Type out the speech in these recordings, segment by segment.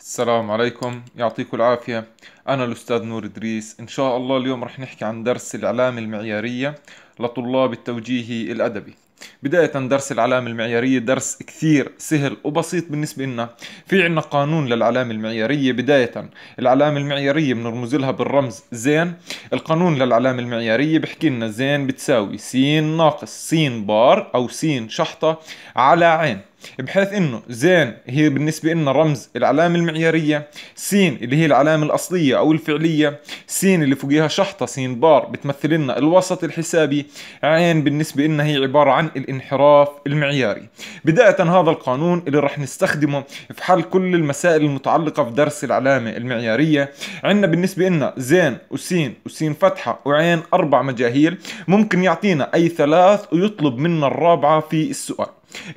السلام عليكم يعطيكم العافية أنا الأستاذ نور إدريس إن شاء الله اليوم رح نحكي عن درس الإعلام المعيارية لطلاب التوجيهي الأدبي بداية درس العلامة المعيارية درس كثير سهل وبسيط بالنسبة لنا في عنا قانون للعلامة المعيارية بداية العلامة المعيارية بنرمز لها بالرمز زين القانون للعلامة المعيارية بحكي لنا زين بتساوي سين ناقص سين بار أو سين شحطة على عين بحيث انه زين هي بالنسبة لنا رمز العلامة المعيارية سين اللي هي العلامة الاصلية او الفعلية سين اللي فوقيها شحطة سين بار بتمثل لنا الوسط الحسابي عين بالنسبة لنا هي عبارة عن الانحراف المعياري بداية هذا القانون اللي رح نستخدمه في حل كل المسائل المتعلقة في درس العلامة المعيارية عندنا بالنسبة لنا زين وسين وسين فتحة وعين أربع مجاهيل ممكن يعطينا أي ثلاث ويطلب منا الرابعة في السؤال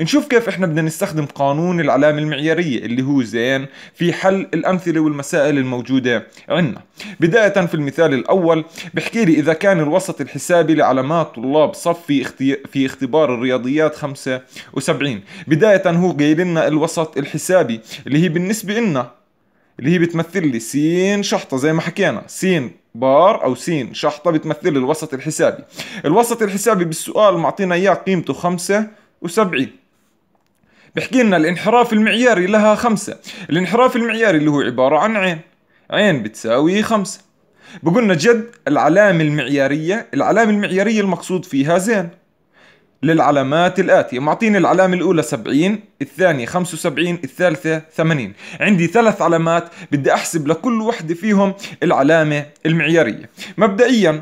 نشوف كيف احنا بدنا نستخدم قانون العلامة المعيارية اللي هو زين في حل الأمثلة والمسائل الموجودة عندنا بداية في المثال الأول بحكي لي إذا كان الوسط الحسابي لعلامات طلاب صف في, اختي... في اختبار الرياضيات 75 بداية هو قايل لنا الوسط الحسابي اللي هي بالنسبة لنا اللي هي بتمثل لي س شحطة زي ما حكينا س بار او سين شحطه بتمثل الوسط الحسابي الوسط الحسابي بالسؤال معطينا اياه قيمته خمسة وسبعين بحكي لنا الانحراف المعياري لها خمسة الانحراف المعياري اللي هو عبارة عن عين عين بتساوي خمسة بقولنا جد العلامة المعيارية العلامة المعيارية المقصود فيها زين للعلامات الآتية معطيني العلامة الأولى 70 الثانية 75 الثالثة 80 عندي ثلاث علامات بدي أحسب لكل وحدة فيهم العلامة المعيارية مبدئيا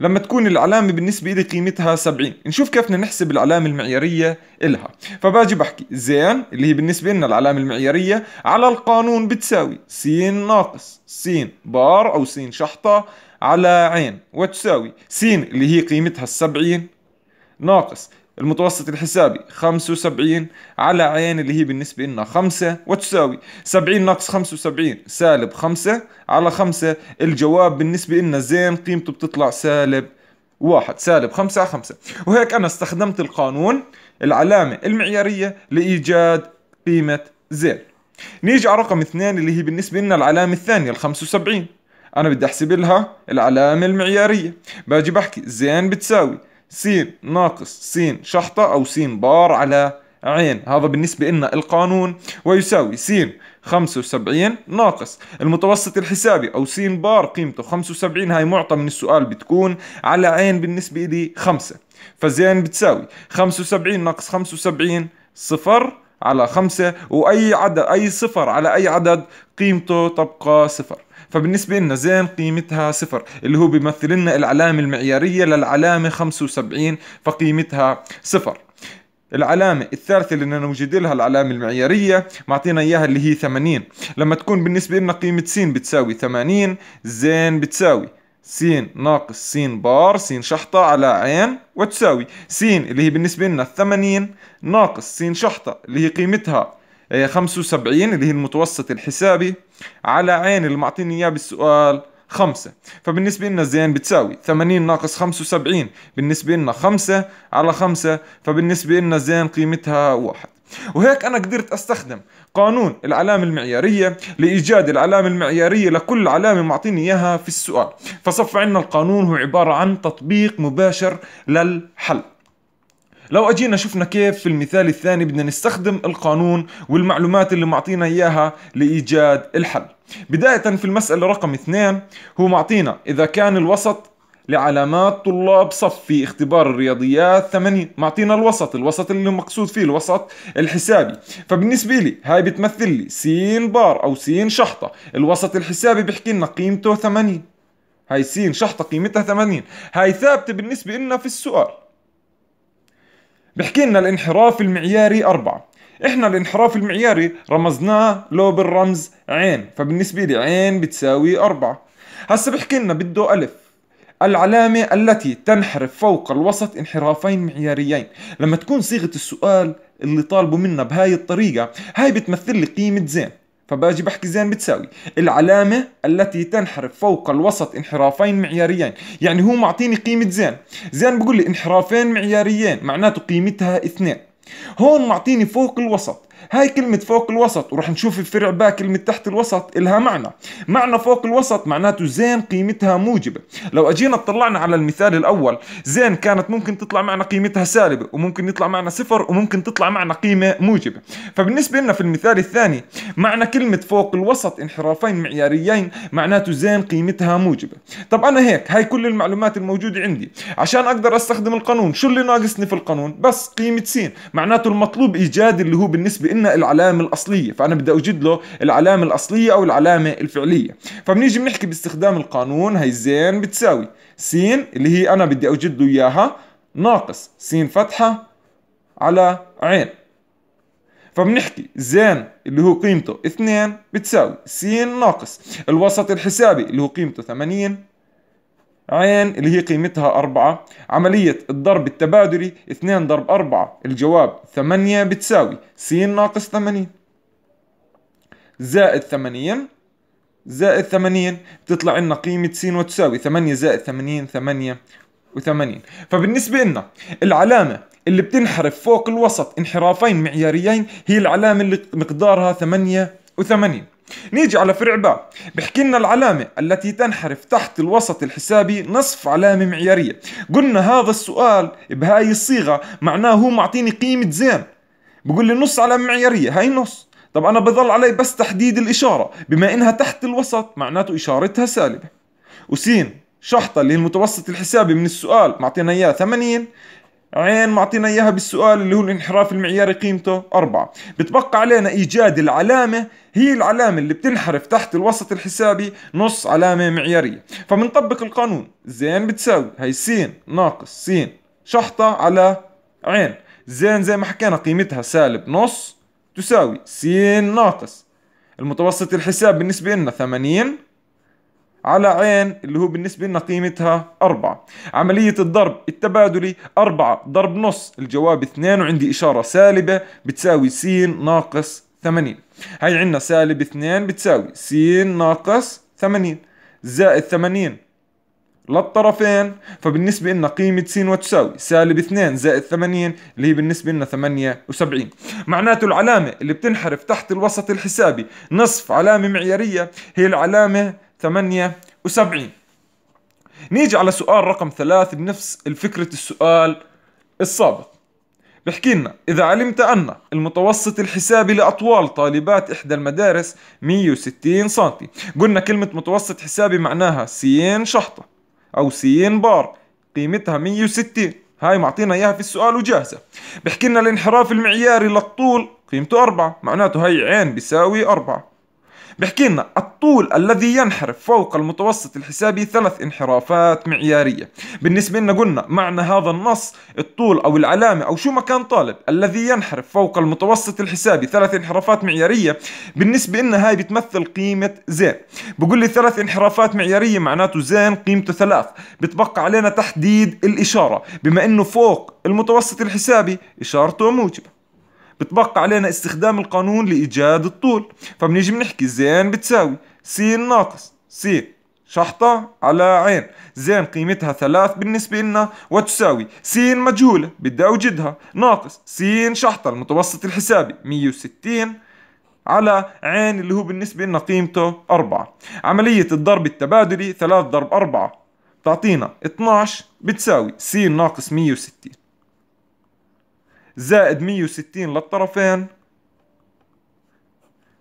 لما تكون العلامة بالنسبة لي قيمتها 70 نشوف كيف بدنا نحسب العلامة المعيارية إلها فباجي بحكي زين اللي هي بالنسبة لنا العلامة المعيارية على القانون بتساوي س ناقص س بار أو س شحطة على عين وتساوي س اللي هي قيمتها 70 ناقص المتوسط الحسابي 75 على عين اللي هي بالنسبة لنا 5 وتساوي 70 ناقص 75 سالب 5 على 5 الجواب بالنسبة لنا زين قيمته بتطلع سالب واحد سالب 5 على 5 وهيك أنا استخدمت القانون العلامة المعيارية لإيجاد قيمة زين نيجي على رقم اثنين اللي هي بالنسبة لنا العلامة الثانية ال 75 أنا بدي أحسب لها العلامة المعيارية باجي بحكي زين بتساوي س ناقص س شحطة أو س بار على عين هذا بالنسبة لنا القانون ويساوي س 75 ناقص المتوسط الحسابي أو س بار قيمته 75 هاي معطى من السؤال بتكون على عين بالنسبة لي 5 فزين بتساوي 75 ناقص 75 صفر على خمسة وأي عدد أي صفر على أي عدد قيمته تبقى صفر فبالنسبة لنا زين قيمتها صفر اللي هو بيمثل لنا العلامة المعيارية للعلامة 75 فقيمتها صفر العلامة الثالثة اللي بدنا نوجد لها العلامة المعيارية معطينا إياها اللي هي 80 لما تكون بالنسبة لنا قيمة س بتساوي 80 زين بتساوي س ناقص س بار س شحطة على عين وتساوي س اللي هي بالنسبة لنا 80 ناقص س شحطة اللي هي قيمتها 75 آه، اللي هي المتوسط الحسابي على عين اللي معطيني اياه بالسؤال خمسة فبالنسبة لنا زين بتساوي 80 ناقص 75 بالنسبة لنا خمسة على خمسة فبالنسبة لنا زين قيمتها واحد وهيك أنا قدرت أستخدم قانون العلامة المعيارية لإيجاد العلامة المعيارية لكل علامة معطيني إياها في السؤال فصف عنا القانون هو عبارة عن تطبيق مباشر للحل لو اجينا شفنا كيف في المثال الثاني بدنا نستخدم القانون والمعلومات اللي معطينا اياها لايجاد الحل بداية في المسألة رقم اثنين هو معطينا إذا كان الوسط لعلامات طلاب صف في اختبار الرياضيات 80 معطينا الوسط الوسط اللي مقصود فيه الوسط الحسابي فبالنسبة لي هاي بتمثل لي سين بار أو سين شحطة الوسط الحسابي بيحكي لنا قيمته 80 هاي سين شحطة قيمتها 80 هاي ثابتة بالنسبة لنا في السؤال بحكي لنا الانحراف المعياري أربعة احنا الانحراف المعياري رمزناه له بالرمز عين فبالنسبة لي عين بتساوي أربعة هسا بحكي لنا بده ألف العلامة التي تنحرف فوق الوسط انحرافين معياريين لما تكون صيغة السؤال اللي طالبه منا بهاي الطريقة هاي بتمثل لي قيمة زين فباجي بحكي زين بتساوي العلامة التي تنحرف فوق الوسط انحرافين معياريين يعني هو معطيني قيمة زين زين بقول لي انحرافين معياريين معناته قيمتها اثنين هون معطيني فوق الوسط هاي كلمة فوق الوسط وراح نشوف الفرع باء كلمة تحت الوسط إلها معنى معنى فوق الوسط معناته زين قيمتها موجبة لو أجينا اطلعنا على المثال الأول زين كانت ممكن تطلع معنا قيمتها سالبة وممكن يطلع معنا صفر وممكن تطلع معنا قيمة موجبة فبالنسبة لنا في المثال الثاني معنى كلمة فوق الوسط انحرافين معياريين معناته زين قيمتها موجبة طب أنا هيك هاي كل المعلومات الموجودة عندي عشان أقدر أستخدم القانون شو اللي ناقصني في القانون بس قيمة سين معناته المطلوب إيجاد اللي هو بالنسبة عندنا العلامة الأصلية فأنا بدي أوجد له العلامة الأصلية أو العلامة الفعلية فبنيجي بنحكي باستخدام القانون هي زين بتساوي س اللي هي أنا بدي أوجد له إياها ناقص س فتحة على عين فبنحكي زين اللي هو قيمته 2 بتساوي س ناقص الوسط الحسابي اللي هو قيمته 80 عين اللي هي قيمتها 4 عملية الضرب التبادلي 2 ضرب 4 الجواب 8 بتساوي س ناقص 80 زائد 80 زائد 80 بتطلع لنا قيمة س وتساوي 8 زائد 80 8 و80 فبالنسبة لنا العلامة اللي بتنحرف فوق الوسط انحرافين معياريين هي العلامة اللي مقدارها وثمانين نيجي على فرع باء بحكي لنا العلامة التي تنحرف تحت الوسط الحسابي نصف علامة معيارية قلنا هذا السؤال بهاي الصيغة معناه هو معطيني قيمة زين بقول لي نص علامة معيارية هاي نص طب أنا بضل علي بس تحديد الإشارة بما إنها تحت الوسط معناته إشارتها سالبة وسين شحطة اللي هي المتوسط الحسابي من السؤال معطينا إياه 80 عين معطينا اياها بالسؤال اللي هو الانحراف المعياري قيمته أربعة بتبقى علينا ايجاد العلامة هي العلامة اللي بتنحرف تحت الوسط الحسابي نص علامة معيارية فبنطبق القانون زين بتساوي هي س ناقص س شحطة على عين زين زي ما حكينا قيمتها سالب نص تساوي س ناقص المتوسط الحساب بالنسبة لنا 80 على عين اللي هو بالنسبة لنا قيمتها أربعة عملية الضرب التبادلي أربعة ضرب نص الجواب اثنين وعندي إشارة سالبة بتساوي س ناقص 80 هاي عندنا سالب اثنين بتساوي س ناقص 80 زائد 80 للطرفين فبالنسبة لنا قيمة س وتساوي سالب 2 زائد 80 اللي هي بالنسبة لنا 78 معناته العلامة اللي بتنحرف تحت الوسط الحسابي نصف علامة معيارية هي العلامة 78 نيجي على سؤال رقم ثلاث بنفس الفكرة السؤال السابق بحكي لنا إذا علمت أن المتوسط الحسابي لأطوال طالبات إحدى المدارس 160 سنتي قلنا كلمة متوسط حسابي معناها سين شحطة أو سين بار قيمتها 160 هاي معطينا إياها في السؤال وجاهزة بحكي لنا الانحراف المعياري للطول قيمته أربعة معناته هاي عين بيساوي أربعة بحكي لنا الطول الذي ينحرف فوق المتوسط الحسابي ثلاث انحرافات معيارية بالنسبة لنا قلنا معنى هذا النص الطول أو العلامة أو شو ما كان طالب الذي ينحرف فوق المتوسط الحسابي ثلاث انحرافات معيارية بالنسبة لنا هاي بتمثل قيمة زين بقول لي ثلاث انحرافات معيارية معناته زين قيمته ثلاث بتبقى علينا تحديد الإشارة بما أنه فوق المتوسط الحسابي إشارته موجبة بتبقى علينا استخدام القانون لإيجاد الطول فبنيجي بنحكي زين بتساوي س ناقص س شحطة على عين زين قيمتها ثلاث بالنسبة لنا وتساوي س مجهولة بدي أوجدها ناقص س شحطة المتوسط الحسابي 160 على عين اللي هو بالنسبة لنا قيمته أربعة عملية الضرب التبادلي ثلاث ضرب أربعة تعطينا 12 بتساوي س ناقص 160 زائد 160 للطرفين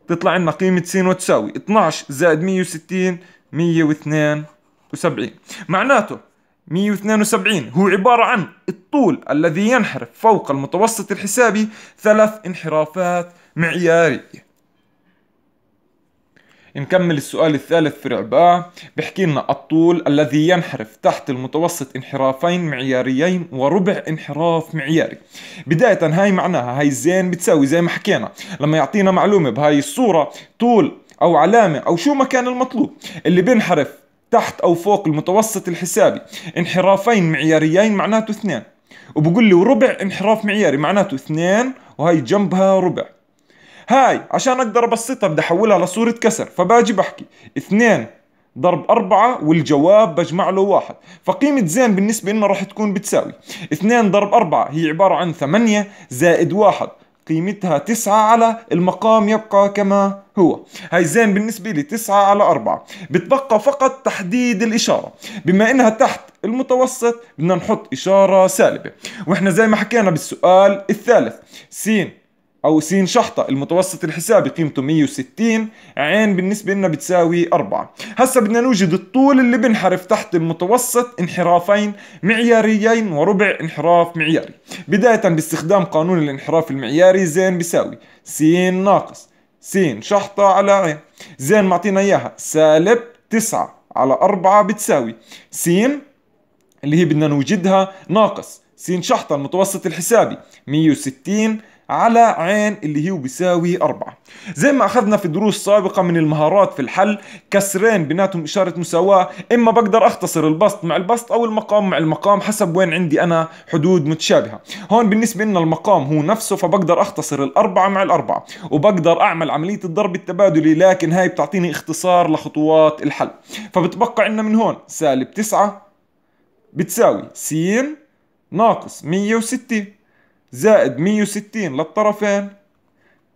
تطلع لنا قيمة س وتساوي 12 زائد 160 172 معناته 172 هو عبارة عن الطول الذي ينحرف فوق المتوسط الحسابي ثلاث انحرافات معيارية نكمل السؤال الثالث في رباه بحكي لنا الطول الذي ينحرف تحت المتوسط انحرافين معياريين وربع انحراف معياري بداية هاي معناها هاي الزين بتساوي زي ما حكينا لما يعطينا معلومة بهاي الصورة طول أو علامة أو شو ما كان المطلوب اللي بينحرف تحت أو فوق المتوسط الحسابي انحرافين معياريين معناته اثنين وبقول لي وربع انحراف معياري معناته اثنين وهي جنبها ربع هاي عشان اقدر ابسطها بدي احولها لصورة كسر فباجي بحكي 2 ضرب 4 والجواب بجمع له واحد فقيمة زين بالنسبة لنا راح تكون بتساوي 2 ضرب 4 هي عبارة عن 8 زائد 1 قيمتها 9 على المقام يبقى كما هو هاي زين بالنسبة لي 9 على 4 بتبقى فقط تحديد الإشارة بما إنها تحت المتوسط بدنا نحط إشارة سالبة وإحنا زي ما حكينا بالسؤال الثالث سين أو س شحطة المتوسط الحسابي قيمته 160 عين بالنسبة لنا بتساوي 4 هسا بدنا نوجد الطول اللي بنحرف تحت المتوسط انحرافين معياريين وربع انحراف معياري بداية باستخدام قانون الانحراف المعياري زين بيساوي س ناقص س شحطة على عين زين معطينا إياها سالب 9 على 4 بتساوي س اللي هي بدنا نوجدها ناقص س شحطة المتوسط الحسابي 160 على عين اللي هي بيساوي 4 زي ما اخذنا في دروس سابقة من المهارات في الحل كسرين بيناتهم اشارة مساواة اما بقدر اختصر البسط مع البسط او المقام مع المقام حسب وين عندي انا حدود متشابهة هون بالنسبة لنا المقام هو نفسه فبقدر اختصر الاربعة مع الاربعة وبقدر اعمل عملية الضرب التبادلي لكن هاي بتعطيني اختصار لخطوات الحل فبتبقى عندنا من هون سالب 9 بتساوي س ناقص 160 زائد 160 للطرفين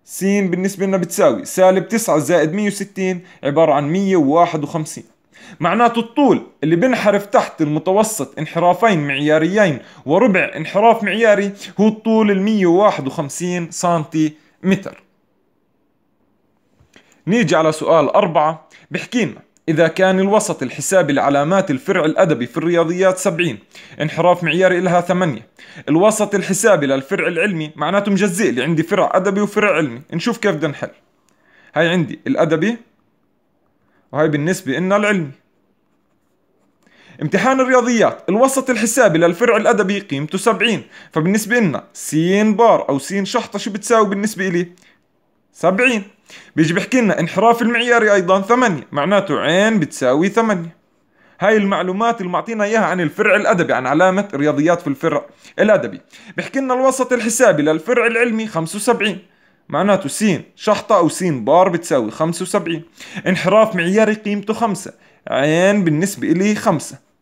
س بالنسبة لنا بتساوي سالب 9 زائد 160 عبارة عن 151 معناته الطول اللي بنحرف تحت المتوسط انحرافين معياريين وربع انحراف معياري هو الطول ال 151 سنتي متر نيجي على سؤال أربعة بحكي لنا إذا كان الوسط الحسابي لعلامات الفرع الأدبي في الرياضيات 70 انحراف معياري لها 8 الوسط الحسابي للفرع العلمي معناته مجزئ لي عندي فرع أدبي وفرع علمي نشوف كيف بدنا نحل هاي عندي الأدبي وهي بالنسبة لنا العلمي امتحان الرياضيات الوسط الحسابي للفرع الأدبي قيمته 70 فبالنسبة لنا س بار أو س شحطة شو بتساوي بالنسبة لي 70 بيجي بيحكي لنا انحراف المعياري ايضا 8 معناته عين بتساوي 8 هاي المعلومات اللي معطينا اياها عن الفرع الادبي عن علامه الرياضيات في الفرع الادبي بحكي لنا الوسط الحسابي للفرع العلمي 75 معناته س شحطة أو س بار بتساوي 75 انحراف معياري قيمته 5 عين بالنسبة إلي 5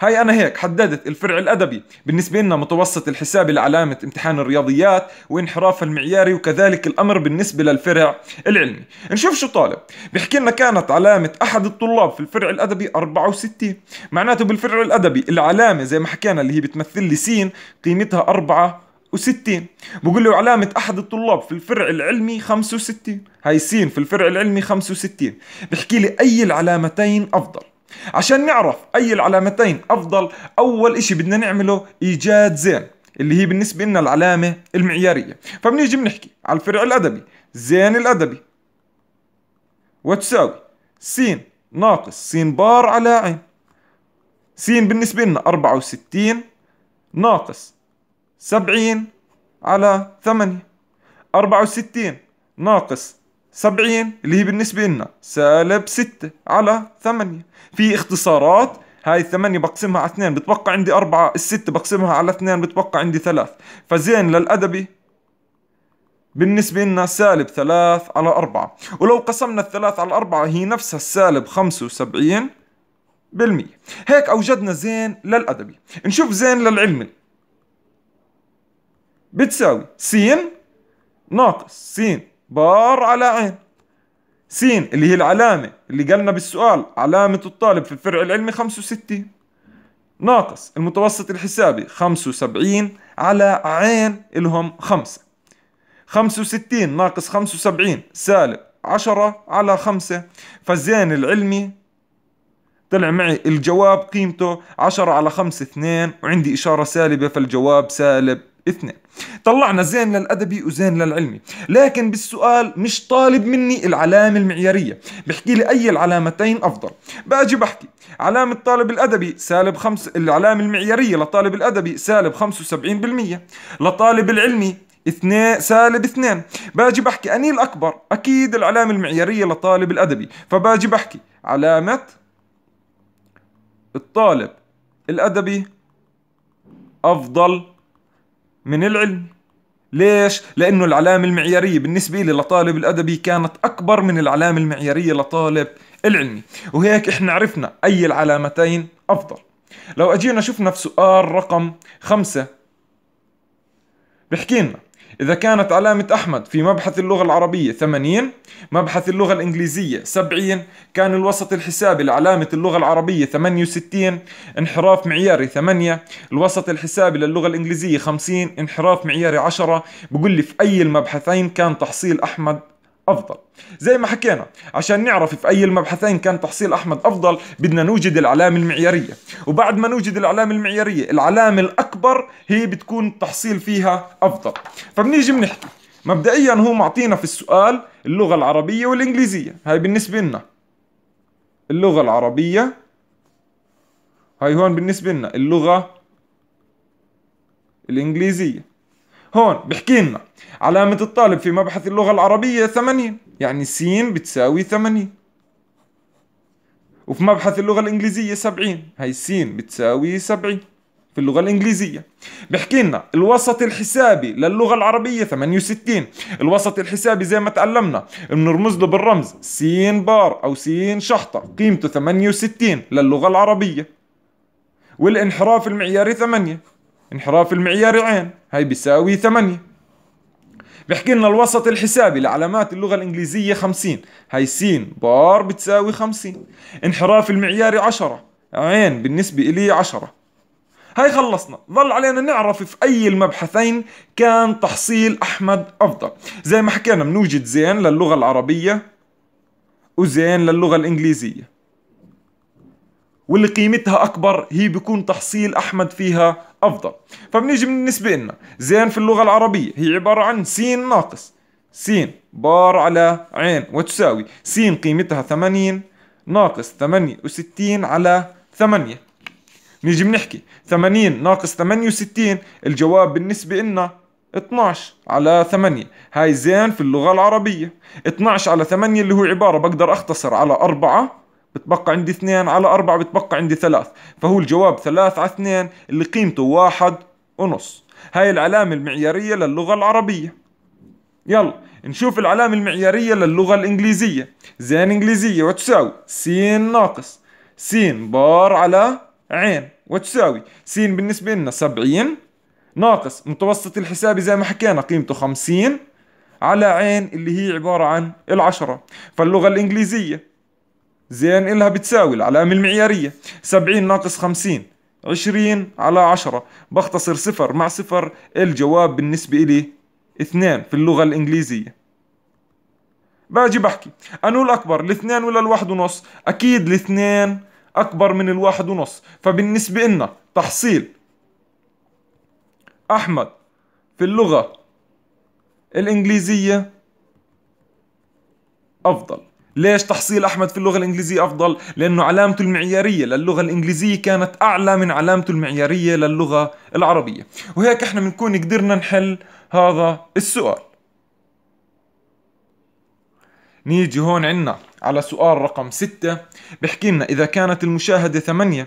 هاي أنا هيك حددت الفرع الأدبي بالنسبة لنا متوسط الحساب لعلامة امتحان الرياضيات وانحراف المعياري وكذلك الأمر بالنسبة للفرع العلمي نشوف شو طالب بيحكي لنا كانت علامة أحد الطلاب في الفرع الأدبي 64 معناته بالفرع الأدبي العلامة زي ما حكينا اللي هي بتمثل لي سين قيمتها 4 و60 بقول له علامة أحد الطلاب في الفرع العلمي 65 هاي سين في الفرع العلمي 65 بحكي لي أي العلامتين أفضل عشان نعرف أي العلامتين أفضل أول إشي بدنا نعمله إيجاد زين اللي هي بالنسبة لنا العلامة المعيارية فبنيجي بنحكي على الفرع الأدبي زين الأدبي وتساوي س ناقص س بار على عين س بالنسبة لنا 64 ناقص 70 على 8 64 ناقص 70 اللي هي بالنسبة لنا سالب 6 على 8 في اختصارات هاي 8 بقسمها على 2 بتبقى عندي 4 الستة بقسمها على 2 بتبقى عندي 3 فزين للأدبي بالنسبة لنا سالب 3 على 4 ولو قسمنا الثلاث على 4 هي نفسها السالب 75 بالمية هيك أوجدنا زين للأدبي نشوف زين للعلمي بتساوي س ناقص س بار على عين سين اللي هي العلامة اللي قالنا بالسؤال علامة الطالب في الفرع العلمي 65 ناقص المتوسط الحسابي 75 على عين لهم 5 65 ناقص 75 سالب 10 على 5 فالزين العلمي طلع معي الجواب قيمته 10 على 5 2 وعندي إشارة سالبة فالجواب سالب 2 طلعنا زين للأدبي وزين للعلمي لكن بالسؤال مش طالب مني العلامة المعيارية بحكي لي أي العلامتين أفضل باجي بحكي علامة طالب الأدبي سالب خمس العلامة المعيارية لطالب الأدبي سالب 75% لطالب العلمي اثنين سالب اثنين باجي بحكي أني الأكبر أكيد العلامة المعيارية لطالب الأدبي فباجي بحكي علامة الطالب الأدبي أفضل من العلم ليش؟ لأنه العلامة المعيارية بالنسبة لي لطالب الأدبي كانت أكبر من العلامة المعيارية لطالب العلمي وهيك إحنا عرفنا أي العلامتين أفضل لو أجينا شفنا في سؤال رقم خمسة بحكينا إذا كانت علامة أحمد في مبحث اللغة العربية 80 مبحث اللغة الإنجليزية 70 كان الوسط الحسابي لعلامة اللغة العربية 68 انحراف معياري 8 الوسط الحسابي للغة الإنجليزية 50 انحراف معياري 10 بقول لي في أي المبحثين كان تحصيل أحمد افضل زي ما حكينا عشان نعرف في اي المبحثين كان تحصيل احمد افضل بدنا نوجد العلامه المعياريه وبعد ما نوجد العلامه المعياريه العلامه الاكبر هي بتكون التحصيل فيها افضل فبنيجي بنحكي مبدئيا هو معطينا في السؤال اللغه العربيه والانجليزيه هاي بالنسبه لنا اللغه العربيه هاي هون بالنسبه لنا اللغه الانجليزيه هون بحكي لنا علامة الطالب في مبحث اللغة العربية 80 يعني س بتساوي 80 وفي مبحث اللغة الإنجليزية 70 هي س بتساوي 70 في اللغة الإنجليزية بحكي لنا الوسط الحسابي للغة العربية 68 الوسط الحسابي زي ما تعلمنا بنرمز له بالرمز س بار أو س شحطة قيمته 68 للغة العربية والانحراف المعياري 8 انحراف المعيار عين هاي بيساوي 8 بحكي لنا الوسط الحسابي لعلامات اللغة الإنجليزية 50 هاي س بار بتساوي 50 انحراف المعياري 10 عين بالنسبة إلي 10 هاي خلصنا ظل علينا نعرف في أي المبحثين كان تحصيل أحمد أفضل زي ما حكينا بنوجد زين للغة العربية وزين للغة الإنجليزية واللي قيمتها أكبر هي بيكون تحصيل أحمد فيها افضل فبنيجي بالنسبه لنا زين في اللغه العربيه هي عباره عن سين ناقص سين بار على عين وتساوي سين قيمتها 80 ناقص 68 على 8 نيجي بنحكي 80 ناقص 68 الجواب بالنسبة لنا 12 على 8 هاي زين في اللغة العربية 12 على 8 اللي هو عبارة بقدر أختصر على 4 بتبقى عندي اثنين على أربعة بتبقى عندي ثلاث فهو الجواب ثلاث على اثنين اللي قيمته واحد ونص هاي العلامة المعيارية للغة العربية يلا نشوف العلامة المعيارية للغة الإنجليزية زين إنجليزية وتساوي س ناقص س بار على عين وتساوي س بالنسبة لنا سبعين ناقص متوسط الحسابي زي ما حكينا قيمته خمسين على عين اللي هي عبارة عن العشرة فاللغة الإنجليزية زين إلها بتساوي العلامة المعيارية 70 ناقص 50 20 على 10 بختصر صفر مع صفر الجواب بالنسبة إلي اثنان في اللغة الإنجليزية باجي بحكي أنو الأكبر الاثنان ولا الواحد ونص أكيد الاثنان أكبر من الواحد ونص فبالنسبة لنا تحصيل أحمد في اللغة الإنجليزية أفضل ليش تحصيل أحمد في اللغة الإنجليزية أفضل؟ لأنه علامته المعيارية للغة الإنجليزية كانت أعلى من علامته المعيارية للغة العربية وهيك إحنا بنكون قدرنا نحل هذا السؤال نيجي هون عنا على سؤال رقم ستة بحكي لنا إذا كانت المشاهدة ثمانية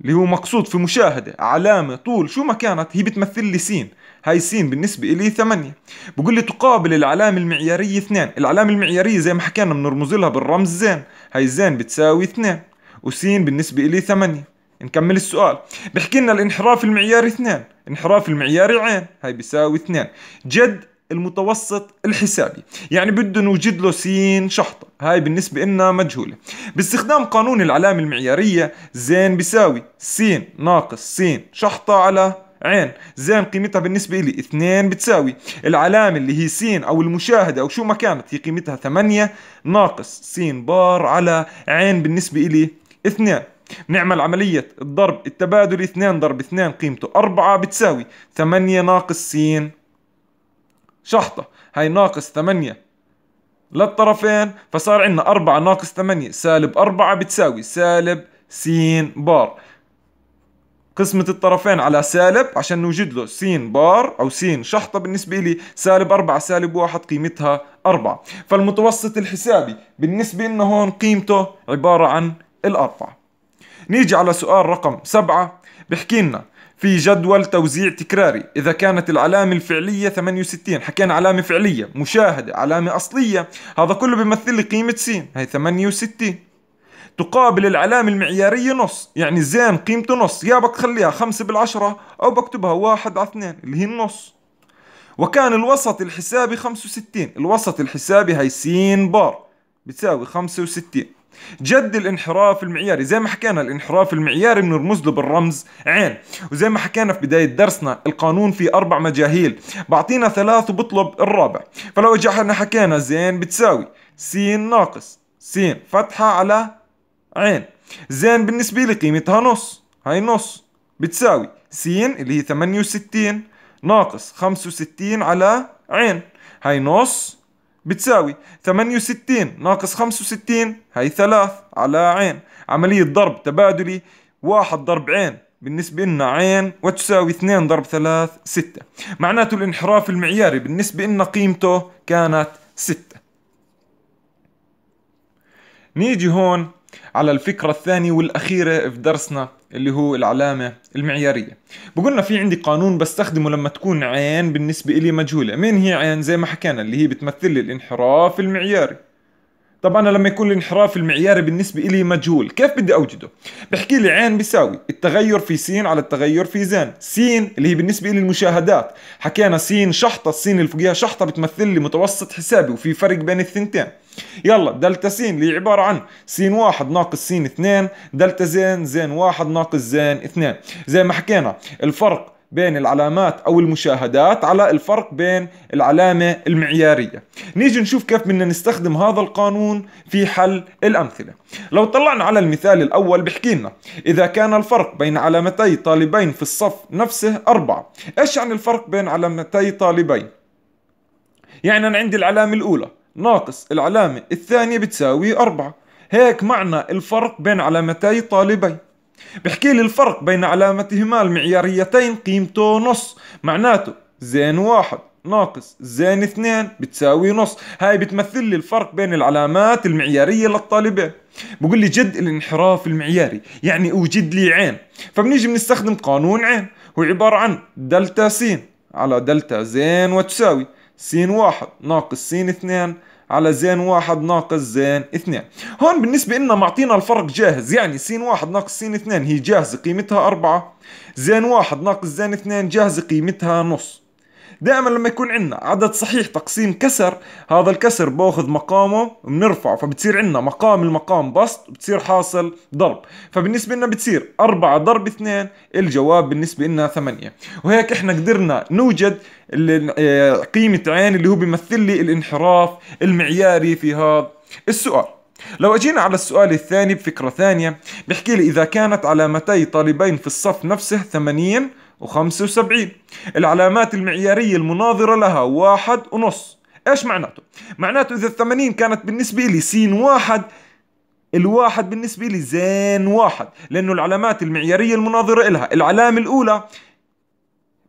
اللي هو مقصود في مشاهدة علامة طول شو ما كانت هي بتمثل لي سين هاي سين بالنسبة إلي ثمانية بقول لي تقابل العلامة المعيارية اثنين العلامة المعيارية زي ما حكينا بنرمز لها بالرمز زين هاي زين بتساوي اثنين وسين بالنسبة إلي ثمانية نكمل السؤال بحكي لنا الانحراف المعياري اثنين انحراف المعياري عين هاي بيساوي اثنين جد المتوسط الحسابي يعني بده نوجد له سين شحطة هاي بالنسبة لنا مجهولة باستخدام قانون العلامة المعيارية زين بيساوي س ناقص س شحطة على عين زين قيمتها بالنسبة لي اثنين بتساوي العلامة اللي هي س أو المشاهدة أو شو ما كانت هي قيمتها ثمانية ناقص س بار على عين بالنسبة لي اثنين نعمل عملية الضرب التبادلي اثنين ضرب اثنين قيمته اربعة بتساوي ثمانية ناقص س شحطة هاي ناقص 8 للطرفين فصار عندنا 4 ناقص 8 سالب 4 بتساوي سالب س بار قسمة الطرفين على سالب عشان نوجد له س بار أو س شحطة بالنسبة لي سالب 4 سالب 1 قيمتها 4 فالمتوسط الحسابي بالنسبة لنا هون قيمته عبارة عن الأربعة نيجي على سؤال رقم 7 بحكي لنا في جدول توزيع تكراري إذا كانت العلامة الفعلية 68 حكينا علامة فعلية مشاهدة علامة أصلية هذا كله بيمثل لي قيمة س هي 68 تقابل العلامة المعيارية نص يعني زين قيمته نص يا بتخليها 5 بالعشرة أو بكتبها واحد على 2 اللي هي النص وكان الوسط الحسابي 65 الوسط الحسابي هي س بار بتساوي 65 جد الانحراف المعياري زي ما حكينا الانحراف المعياري بنرمز له بالرمز عين وزي ما حكينا في بداية درسنا القانون في أربع مجاهيل بعطينا ثلاث وبطلب الرابع فلو جحنا حكينا زين بتساوي س ناقص س فتحة على عين زين بالنسبة لي قيمتها نص هاي نص بتساوي س اللي هي 68 ناقص 65 على عين هاي نص بتساوي 68 ناقص 65 هي 3 على عين عملية ضرب تبادلي 1 ضرب عين بالنسبة لنا عين وتساوي 2 ضرب 3 6 معناته الانحراف المعياري بالنسبة لنا قيمته كانت 6 نيجي هون على الفكرة الثانية والأخيرة في درسنا اللي هو العلامة المعيارية بقولنا في عندي قانون بستخدمه لما تكون عين بالنسبة إلي مجهولة مين هي عين زي ما حكينا اللي هي بتمثل الانحراف المعياري طب انا لما يكون الانحراف المعياري بالنسبه لي مجهول كيف بدي اوجده بحكي لي عين بيساوي التغير في س على التغير في ز س اللي هي بالنسبه لي المشاهدات حكينا س شحطه السين اللي فوقيها شحطه بتمثل لي متوسط حسابي وفي فرق بين الثنتين يلا دلتا س اللي عبارة عن س واحد ناقص س اثنين دلتا زين زين واحد ناقص زين اثنين زي ما حكينا الفرق بين العلامات او المشاهدات على الفرق بين العلامه المعياريه نيجي نشوف كيف بدنا نستخدم هذا القانون في حل الامثله لو طلعنا على المثال الاول بحكي لنا اذا كان الفرق بين علامتي طالبين في الصف نفسه أربعة ايش يعني الفرق بين علامتي طالبين يعني انا عندي العلامه الاولى ناقص العلامه الثانيه بتساوي أربعة هيك معنى الفرق بين علامتي طالبين بحكي لي الفرق بين علامتهما المعياريتين قيمته نص معناته زين واحد ناقص زين اثنين بتساوي نص هاي بتمثل لي الفرق بين العلامات المعيارية للطالبين بقول لي جد الانحراف المعياري يعني اوجد لي عين فبنيجي بنستخدم قانون عين هو عبارة عن دلتا س على دلتا زين وتساوي س واحد ناقص سين اثنين على زين واحد ناقص زين اثنين هون بالنسبة لنا معطينا الفرق جاهز يعني سين واحد ناقص سين اثنين هي جاهزة قيمتها أربعة زين واحد ناقص زين اثنين جاهزة قيمتها نص دائما لما يكون عندنا عدد صحيح تقسيم كسر هذا الكسر باخذ مقامه بنرفعه فبتصير عندنا مقام المقام بسط بتصير حاصل ضرب فبالنسبة لنا بتصير 4 ضرب 2 الجواب بالنسبة لنا 8 وهيك احنا قدرنا نوجد آه، قيمة عين اللي هو بيمثل لي الانحراف المعياري في هذا السؤال لو اجينا على السؤال الثاني بفكرة ثانية بحكي لي إذا كانت علامتي طالبين في الصف نفسه 80 75 العلامات المعيارية المناظرة لها واحد ونص ايش معناته؟ معناته اذا الثمانين كانت بالنسبة لي سين واحد الواحد بالنسبة لي زين واحد لأنه العلامات المعيارية المناظرة لها العلامة الأولى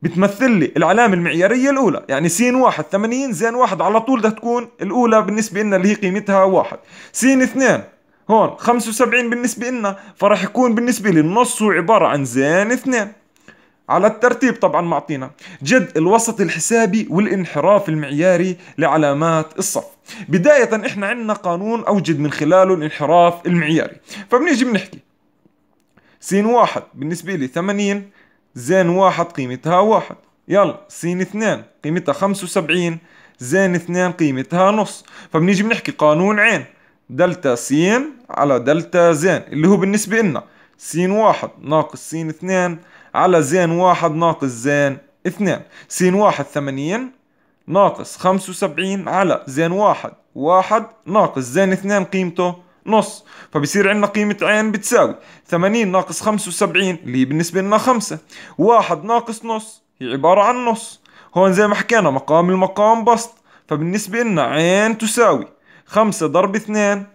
بتمثل لي العلامة المعيارية الأولى يعني سين واحد ثمانين زين واحد على طول ده تكون الأولى بالنسبة لنا اللي هي قيمتها واحد سين اثنين هون خمسة وسبعين بالنسبة لنا فرح يكون بالنسبة لي النص هو عبارة عن زين اثنين على الترتيب طبعا معطينا جد الوسط الحسابي والانحراف المعياري لعلامات الصف بداية احنا عندنا قانون اوجد من خلاله الانحراف المعياري فبنيجي بنحكي س واحد بالنسبة لي 80 زين واحد قيمتها واحد يلا س اثنان قيمتها 75 زين اثنان قيمتها نص فبنيجي بنحكي قانون عين دلتا س على دلتا زين اللي هو بالنسبة لنا س واحد ناقص س اثنان على زين واحد ناقص زين اثنين سين واحد ثمانين ناقص خمس وسبعين على زين واحد واحد ناقص زين اثنين قيمته نص فبصير عندنا قيمة عين بتساوي ثمانين ناقص خمس وسبعين اللي بالنسبة لنا خمسة واحد ناقص نص هي عبارة عن نص هون زي ما حكينا مقام المقام بسط فبالنسبة لنا عين تساوي خمسة ضرب اثنين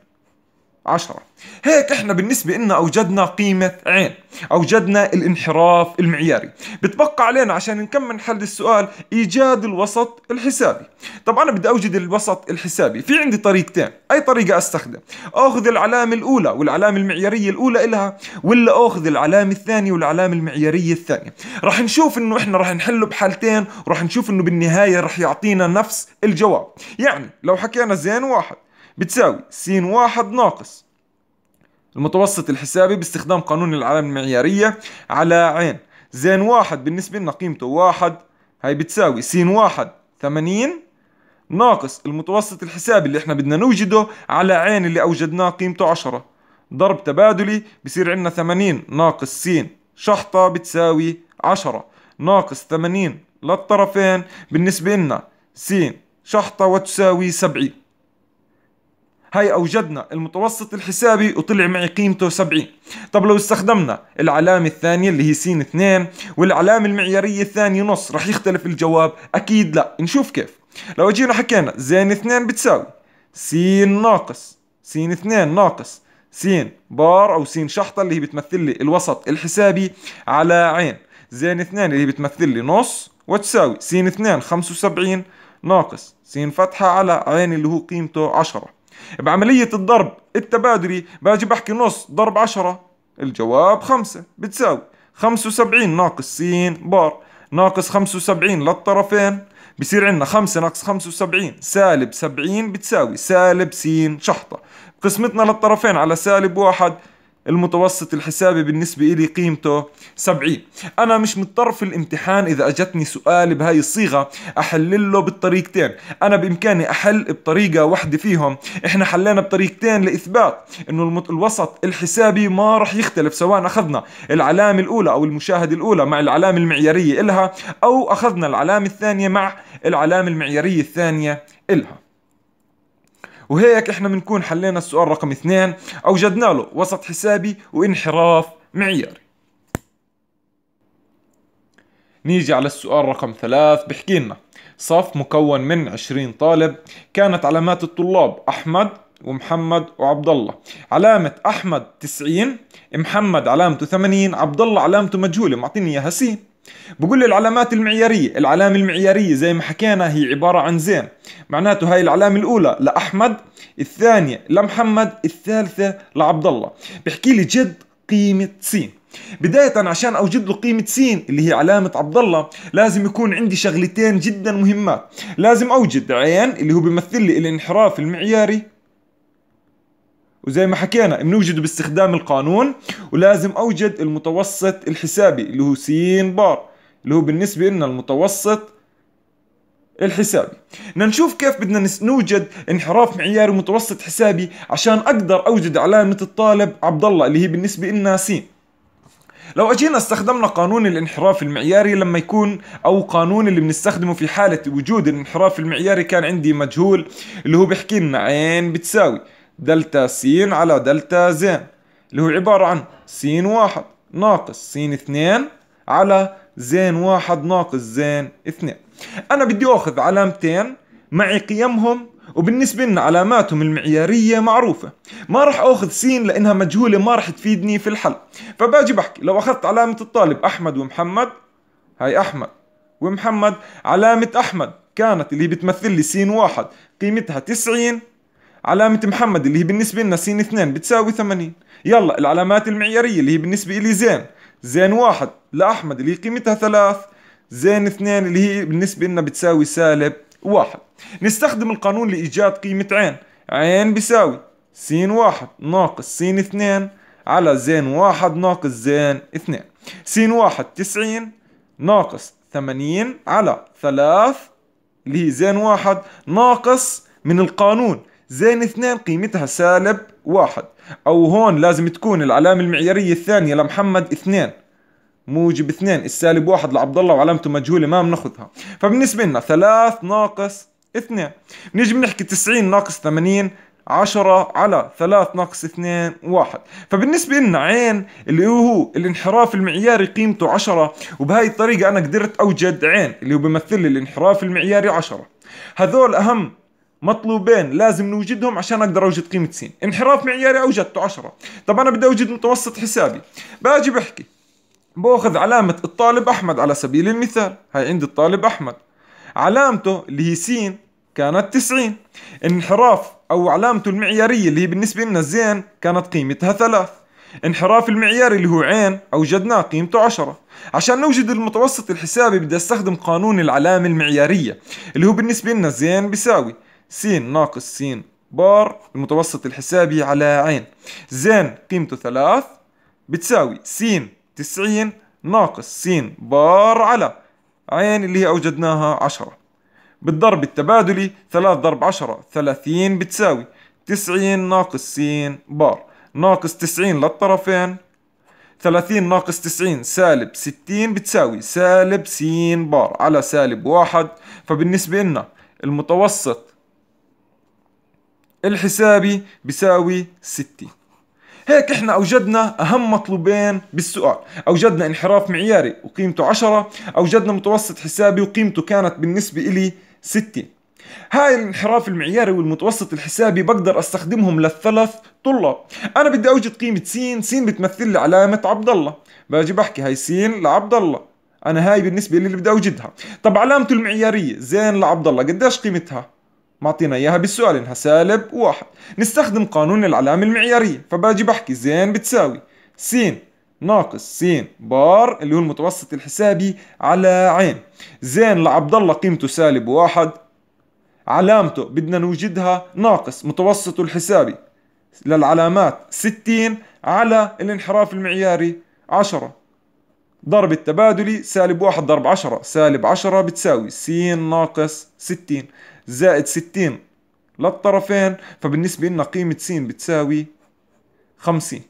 عشرة هيك احنا بالنسبة لنا اوجدنا قيمة عين اوجدنا الانحراف المعياري بتبقى علينا عشان نكمل حل السؤال ايجاد الوسط الحسابي طب انا بدي اوجد الوسط الحسابي في عندي طريقتين اي طريقة استخدم اخذ العلامة الاولى والعلامة المعيارية الاولى لها ولا اخذ العلامة الثانية والعلامة المعيارية الثانية رح نشوف انه احنا رح نحله بحالتين ورح نشوف انه بالنهاية رح يعطينا نفس الجواب يعني لو حكينا زين واحد بتساوي س واحد ناقص المتوسط الحسابي باستخدام قانون العلامة المعيارية على عين زين واحد بالنسبة لنا قيمته واحد هاي بتساوي س واحد ثمانين ناقص المتوسط الحسابي اللي احنا بدنا نوجده على عين اللي اوجدناه قيمته عشرة ضرب تبادلي بصير عندنا ثمانين ناقص س شحطة بتساوي عشرة ناقص ثمانين للطرفين بالنسبة لنا س شحطة وتساوي سبعين هاي أوجدنا المتوسط الحسابي وطلع معي قيمته 70 طب لو استخدمنا العلامة الثانية اللي هي سين 2 والعلامة المعيارية الثانية نص رح يختلف الجواب أكيد لا نشوف كيف لو جينا حكينا زين 2 بتساوي سين ناقص سين 2 ناقص سين بار أو سين شحطة اللي هي بتمثل لي الوسط الحسابي على عين زين 2 اللي هي بتمثل لي نص وتساوي سين 2 75 ناقص سين فتحة على عين اللي هو قيمته 10 بعملية الضرب التبادري باجي بحكي نص ضرب عشرة الجواب خمسة بتساوي خمسة وسبعين ناقص سين بار ناقص خمسة وسبعين للطرفين بصير عندنا خمسة ناقص خمسة وسبعين سالب سبعين بتساوي سالب سين شحطة قسمتنا للطرفين على سالب واحد المتوسط الحسابي بالنسبة إلي قيمته 70 أنا مش مضطر في الامتحان إذا أجتني سؤال بهاي الصيغة أحلله بالطريقتين أنا بإمكاني أحل بطريقة واحدة فيهم إحنا حلينا بطريقتين لإثبات إنه الوسط الحسابي ما رح يختلف سواء أخذنا العلامة الأولى أو المشاهدة الأولى مع العلامة المعيارية إلها أو أخذنا العلامة الثانية مع العلامة المعيارية الثانية إلها وهيك احنا بنكون حلينا السؤال رقم اثنين اوجدنا له وسط حسابي وانحراف معياري نيجي على السؤال رقم ثلاث بحكي لنا صف مكون من 20 طالب كانت علامات الطلاب احمد ومحمد وعبد الله علامة أحمد 90 محمد علامته 80 عبد الله علامته مجهولة معطيني إياها سين بقول لي العلامات المعيارية العلامة المعيارية زي ما حكينا هي عبارة عن زين معناته هاي العلامة الأولى لأحمد الثانية لمحمد الثالثة لعبد الله بحكي لي جد قيمة س بداية عشان أوجد له قيمة س اللي هي علامة عبد الله لازم يكون عندي شغلتين جدا مهمات لازم أوجد عين اللي هو بيمثل لي الانحراف المعياري وزي ما حكينا بنوجده باستخدام القانون ولازم اوجد المتوسط الحسابي اللي هو س بار اللي هو بالنسبة لنا المتوسط الحسابي بدنا نشوف كيف بدنا نوجد انحراف معياري متوسط حسابي عشان اقدر اوجد علامة الطالب عبد الله اللي هي بالنسبة لنا س لو اجينا استخدمنا قانون الانحراف المعياري لما يكون او قانون اللي بنستخدمه في حالة وجود الانحراف المعياري كان عندي مجهول اللي هو بيحكي لنا عين بتساوي دلتا سين على دلتا زين اللي هو عبارة عن س واحد ناقص سين اثنين على زين واحد ناقص زين اثنين أنا بدي أخذ علامتين معي قيمهم وبالنسبة لنا علاماتهم المعيارية معروفة ما راح أخذ سين لأنها مجهولة ما راح تفيدني في الحل فباجي بحكي لو أخذت علامة الطالب أحمد ومحمد هاي أحمد ومحمد علامة أحمد كانت اللي بتمثل لي سين واحد قيمتها 90 علامة محمد اللي هي بالنسبة لنا سين 2 بتساوي 80 يلا العلامات المعيارية اللي هي بالنسبة لي زين زين واحد لأحمد اللي هي قيمتها ثلاث زين اثنين اللي هي بالنسبة لنا بتساوي سالب واحد نستخدم القانون لإيجاد قيمة عين عين بيساوي سين واحد ناقص سين اثنين على زين واحد ناقص زين اثنين سين واحد تسعين ناقص ثمانين على ثلاث اللي هي زين واحد ناقص من القانون زين اثنين قيمتها سالب واحد او هون لازم تكون العلامة المعيارية الثانية لمحمد اثنين موجب اثنين السالب واحد لعبد الله وعلامته مجهولة ما بناخذها فبالنسبة لنا ثلاث ناقص اثنين بنيجي بنحكي تسعين ناقص ثمانين عشرة على ثلاث ناقص اثنين واحد فبالنسبة لنا عين اللي هو الانحراف المعياري قيمته عشرة وبهاي الطريقة أنا قدرت أوجد عين اللي هو بيمثل لي الانحراف المعياري عشرة هذول أهم مطلوبين لازم نوجدهم عشان اقدر اوجد قيمه س انحراف معياري اوجدته 10 طب انا بدي اوجد متوسط حسابي باجي بحكي باخذ علامه الطالب احمد على سبيل المثال هاي عندي الطالب احمد علامته اللي هي س كانت 90 انحراف او علامته المعياريه اللي هي بالنسبه لنا زين كانت قيمتها 3 انحراف المعياري اللي هو عين أوجدناه قيمته 10 عشان نوجد المتوسط الحسابي بدي استخدم قانون العلامة المعيارية اللي هو بالنسبة لنا زين بيساوي س ناقص س بار المتوسط الحسابي على عين زين قيمته ثلاث بتساوي س تسعين ناقص س بار على عين اللي هي أوجدناها عشرة بالضرب التبادلي ثلاث ضرب عشرة ثلاثين بتساوي تسعين ناقص س بار ناقص تسعين للطرفين ثلاثين ناقص تسعين سالب ستين بتساوي سالب س بار على سالب واحد فبالنسبة لنا المتوسط الحسابي بيساوي 6 هيك احنا اوجدنا اهم مطلوبين بالسؤال اوجدنا انحراف معياري وقيمته 10 اوجدنا متوسط حسابي وقيمته كانت بالنسبة الي 6 هاي الانحراف المعياري والمتوسط الحسابي بقدر استخدمهم للثلاث طلاب انا بدي اوجد قيمة س س بتمثل لي علامة عبد الله باجي بحكي هاي س لعبد الله انا هاي بالنسبة لي اللي بدي اوجدها طب علامته المعيارية زين لعبد الله قديش قيمتها معطينا اياها بالسؤال انها سالب واحد نستخدم قانون العلامة المعيارية فباجي بحكي زين بتساوي س ناقص س بار اللي هو المتوسط الحسابي على عين زين لعبد الله قيمته سالب واحد علامته بدنا نوجدها ناقص متوسطه الحسابي للعلامات 60 على الانحراف المعياري 10 ضرب التبادلي سالب واحد ضرب عشرة سالب عشرة بتساوي س ناقص ستين زائد ستين للطرفين فبالنسبة لنا قيمة س بتساوي خمسين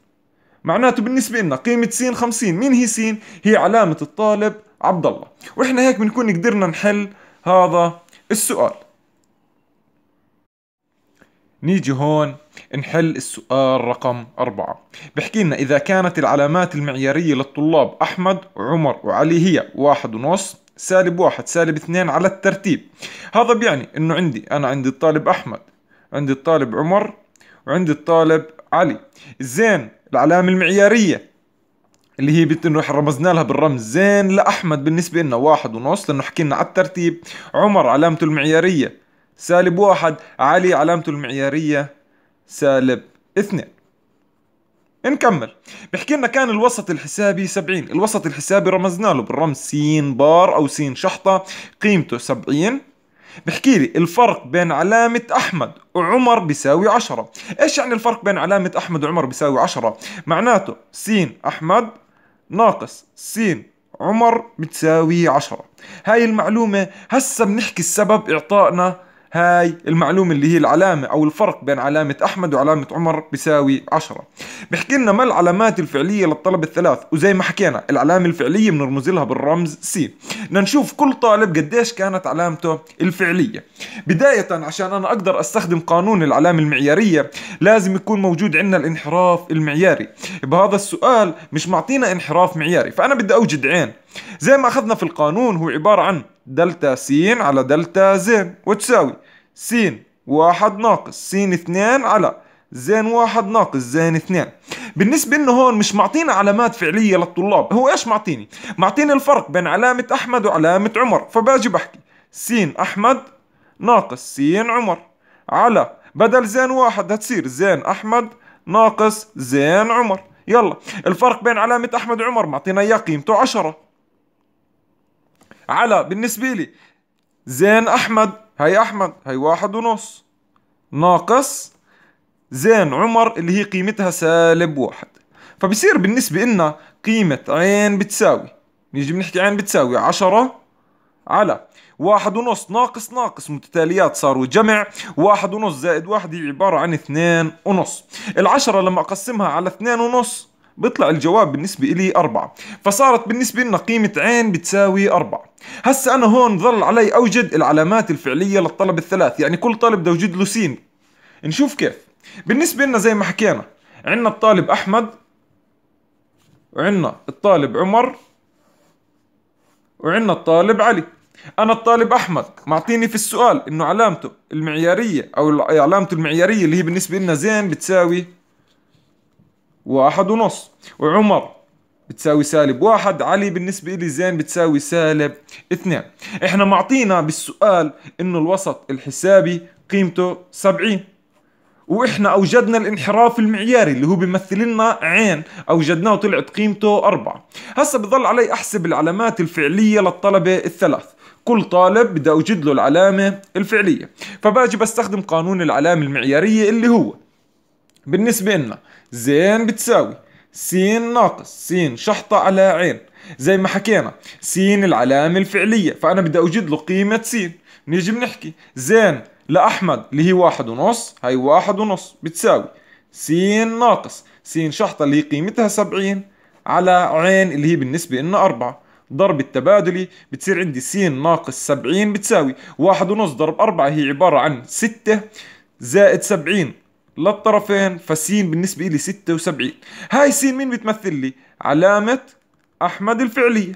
معناته بالنسبة لنا قيمة س خمسين مين هي س؟ هي علامة الطالب عبد الله واحنا هيك بنكون قدرنا نحل هذا السؤال نيجي هون نحل السؤال رقم أربعة بحكي لنا إذا كانت العلامات المعيارية للطلاب أحمد وعمر وعلي هي واحد ونص سالب واحد سالب اثنين على الترتيب هذا بيعني انه عندي انا عندي الطالب احمد عندي الطالب عمر وعندي الطالب علي زين العلامة المعيارية اللي هي بت انه رمزنا لها بالرمز زين لاحمد بالنسبة لنا واحد ونص لانه حكينا على الترتيب عمر علامته المعيارية سالب واحد علي علامته المعيارية سالب اثنين نكمل بحكي لنا كان الوسط الحسابي 70 الوسط الحسابي رمزنا له بالرمز س بار او س شحطة قيمته 70 بحكي لي الفرق بين علامة أحمد وعمر بيساوي 10 إيش يعني الفرق بين علامة أحمد وعمر بيساوي 10 معناته س أحمد ناقص س عمر بتساوي 10 هاي المعلومة هسا بنحكي السبب إعطائنا هاي المعلومة اللي هي العلامة أو الفرق بين علامة أحمد وعلامة عمر بيساوي 10 بحكي لنا ما العلامات الفعلية للطلب الثلاث وزي ما حكينا العلامة الفعلية بنرمز لها بالرمز سي بدنا نشوف كل طالب قديش كانت علامته الفعلية بداية عشان أنا أقدر أستخدم قانون العلامة المعيارية لازم يكون موجود عندنا الانحراف المعياري بهذا السؤال مش معطينا انحراف معياري فأنا بدي أوجد عين زي ما أخذنا في القانون هو عبارة عن دلتا س على دلتا ز وتساوي س واحد ناقص س اثنان على زين واحد ناقص زين اثنين بالنسبة انه هون مش معطينا علامات فعلية للطلاب هو ايش معطيني معطيني الفرق بين علامة احمد وعلامة عمر فباجي بحكي س احمد ناقص س عمر على بدل زين واحد هتصير زين احمد ناقص زين عمر يلا الفرق بين علامة احمد وعمر معطينا اياه قيمته عشرة على بالنسبة لي زين أحمد هي أحمد هي واحد ونص ناقص زين عمر اللي هي قيمتها سالب واحد فبصير بالنسبة لنا قيمة عين بتساوي نيجي بنحكي عين بتساوي عشرة على واحد ونص ناقص ناقص متتاليات صاروا جمع واحد ونص زائد واحد هي عبارة عن اثنين ونص العشرة لما أقسمها على اثنين ونص بيطلع الجواب بالنسبة إلي أربعة فصارت بالنسبة لنا قيمة عين بتساوي أربعة هسا أنا هون ظل علي أوجد العلامات الفعلية للطلب الثلاث يعني كل طالب بدي أوجد له سين نشوف كيف بالنسبة لنا زي ما حكينا عنا الطالب أحمد وعنا الطالب عمر وعنا الطالب علي انا الطالب احمد معطيني في السؤال انه علامته المعياريه او علامته المعياريه اللي هي بالنسبه لنا زين بتساوي واحد ونص وعمر بتساوي سالب واحد علي بالنسبة إلي زين بتساوي سالب اثنين احنا معطينا بالسؤال انه الوسط الحسابي قيمته سبعين واحنا اوجدنا الانحراف المعياري اللي هو بيمثل لنا عين اوجدناه وطلعت قيمته أربعة هسا بضل علي احسب العلامات الفعلية للطلبة الثلاث كل طالب بدي اوجد له العلامة الفعلية فباجي بستخدم قانون العلامة المعيارية اللي هو بالنسبة لنا زين بتساوي س ناقص س شحطة على عين زي ما حكينا س العلامة الفعلية فأنا بدي أوجد له قيمة س نيجي بنحكي زين لأحمد اللي هي واحد ونص هاي واحد ونص بتساوي س ناقص س شحطة اللي هي قيمتها سبعين على عين اللي هي بالنسبة لنا أربعة ضرب التبادلي بتصير عندي س ناقص سبعين بتساوي واحد ونص ضرب أربعة هي عبارة عن ستة زائد سبعين للطرفين فسين بالنسبة لي 76 هاي سين مين بتمثل لي علامة أحمد الفعلية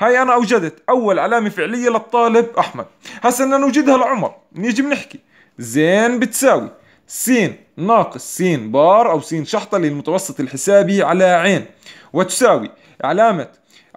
هاي أنا أوجدت أول علامة فعلية للطالب أحمد هسا بدنا نوجدها لعمر نيجي بنحكي زين بتساوي س ناقص س بار أو س شحطة للمتوسط الحسابي على عين وتساوي علامة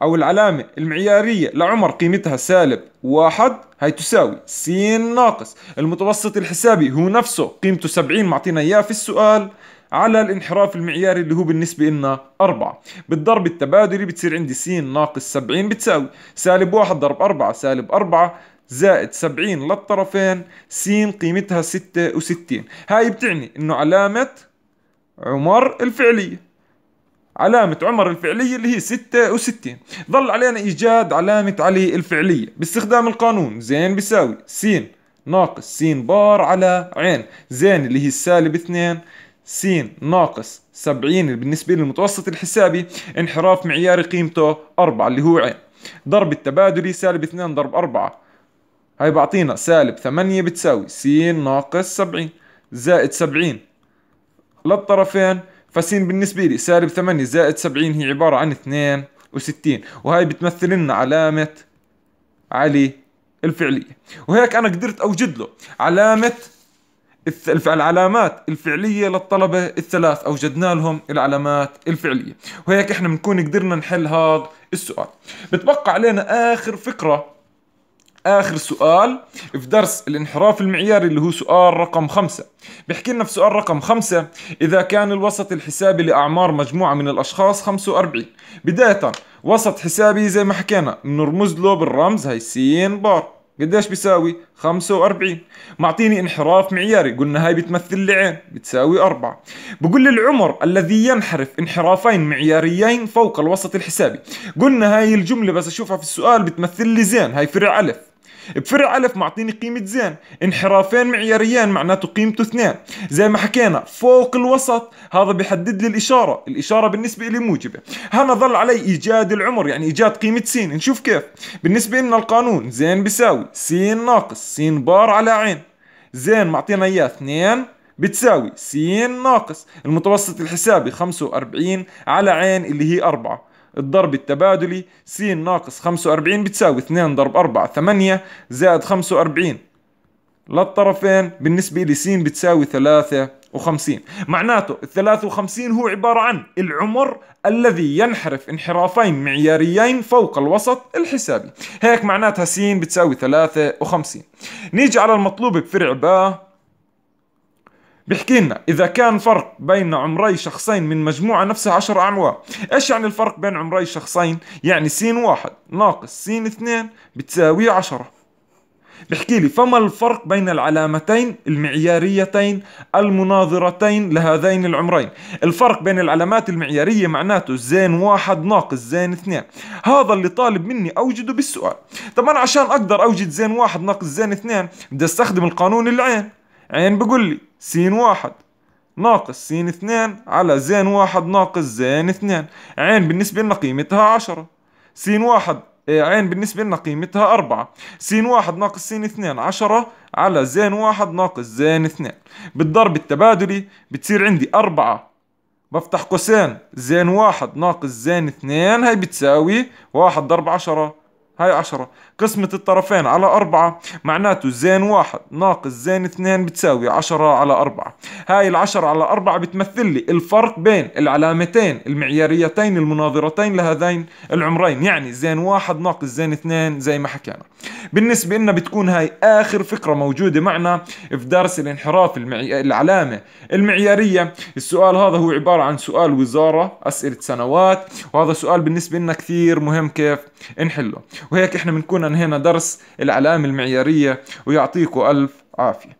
أو العلامة المعيارية لعمر قيمتها سالب واحد هاي تساوي س ناقص المتوسط الحسابي هو نفسه قيمته 70 معطينا إياه في السؤال على الانحراف المعياري اللي هو بالنسبة لنا 4 بالضرب التبادلي بتصير عندي س ناقص 70 بتساوي سالب 1 ضرب 4 سالب 4 زائد 70 للطرفين س قيمتها 66 هاي بتعني انه علامة عمر الفعلية علامة عمر الفعلية اللي هي 66 ظل علينا إيجاد علامة علي الفعلية باستخدام القانون زين بيساوي س ناقص س بار على عين زين اللي هي السالب 2 س ناقص 70 بالنسبة للمتوسط الحسابي انحراف معياري قيمته 4 اللي هو عين ضرب التبادلي سالب 2 ضرب 4 هاي بعطينا سالب 8 بتساوي س ناقص 70 زائد 70 للطرفين فسين بالنسبة لي سالب 8 زائد 70 هي عبارة عن 62 وهي بتمثل لنا علامة علي الفعلية وهيك أنا قدرت أوجد له علامة العلامات الفعلية للطلبة الثلاث أوجدنا لهم العلامات الفعلية وهيك إحنا بنكون قدرنا نحل هذا السؤال بتبقى علينا آخر فكرة اخر سؤال في درس الانحراف المعياري اللي هو سؤال رقم خمسة بيحكي لنا في سؤال رقم خمسة اذا كان الوسط الحسابي لاعمار مجموعة من الاشخاص 45 بداية وسط حسابي زي ما حكينا بنرمز له بالرمز هي سين بار قديش بيساوي 45 معطيني انحراف معياري قلنا هاي بتمثل لي بتساوي 4 بقول لي العمر الذي ينحرف انحرافين معياريين فوق الوسط الحسابي قلنا هاي الجملة بس اشوفها في السؤال بتمثل لي زين هاي فرع ألف بفرع ألف معطيني قيمة زين انحرافين معياريين معناته قيمته اثنين زي ما حكينا فوق الوسط هذا بيحدد لي الإشارة الإشارة بالنسبة لي موجبة هنا ظل علي إيجاد العمر يعني إيجاد قيمة سين نشوف كيف بالنسبة لنا القانون زين بيساوي س ناقص س بار على عين زين معطينا إياه اثنين بتساوي س ناقص المتوسط الحسابي 45 على عين اللي هي 4 الضرب التبادلي س ناقص 45 بتساوي 2 ضرب 4 8 زائد 45 للطرفين بالنسبة لي س بتساوي 53 معناته ال 53 هو عبارة عن العمر الذي ينحرف انحرافين معياريين فوق الوسط الحسابي هيك معناتها س بتساوي 53 نيجي على المطلوب بفرع باء بيحكي لنا إذا كان فرق بين عمري شخصين من مجموعة نفسها 10 أعوام إيش يعني الفرق بين عمري شخصين؟ يعني س واحد ناقص س اثنين بتساوي 10 بحكي لي فما الفرق بين العلامتين المعياريتين المناظرتين لهذين العمرين الفرق بين العلامات المعيارية معناته زين واحد ناقص زين اثنين هذا اللي طالب مني أوجده بالسؤال طبعا عشان أقدر أوجد زين واحد ناقص زين اثنين بدي أستخدم القانون العين عين بقول لي سين واحد ناقص سين اثنين على زين واحد ناقص زين اثنين عين بالنسبة لنا قيمتها عشرة سين واحد إيه، عين بالنسبة لنا قيمتها أربعة سين واحد ناقص سين اثنين عشرة على زين واحد ناقص زين اثنين بالضرب التبادلي بتصير عندي أربعة بفتح قوسين زين واحد ناقص زين اثنين هاي بتساوي واحد ضرب عشرة هاي عشرة قسمة الطرفين على أربعة معناته زين واحد ناقص زين اثنين بتساوي عشرة على أربعة هاي العشرة على أربعة بتمثل لي الفرق بين العلامتين المعياريتين المناظرتين لهذين العمرين يعني زين واحد ناقص زين اثنين زي ما حكينا بالنسبة لنا بتكون هاي آخر فكرة موجودة معنا في درس الانحراف المعي... العلامة المعيارية السؤال هذا هو عبارة عن سؤال وزارة أسئلة سنوات وهذا سؤال بالنسبة لنا كثير مهم كيف نحله وهيك احنا بنكون انهينا هنا درس الأعلام المعيارية ويعطيكم ألف عافية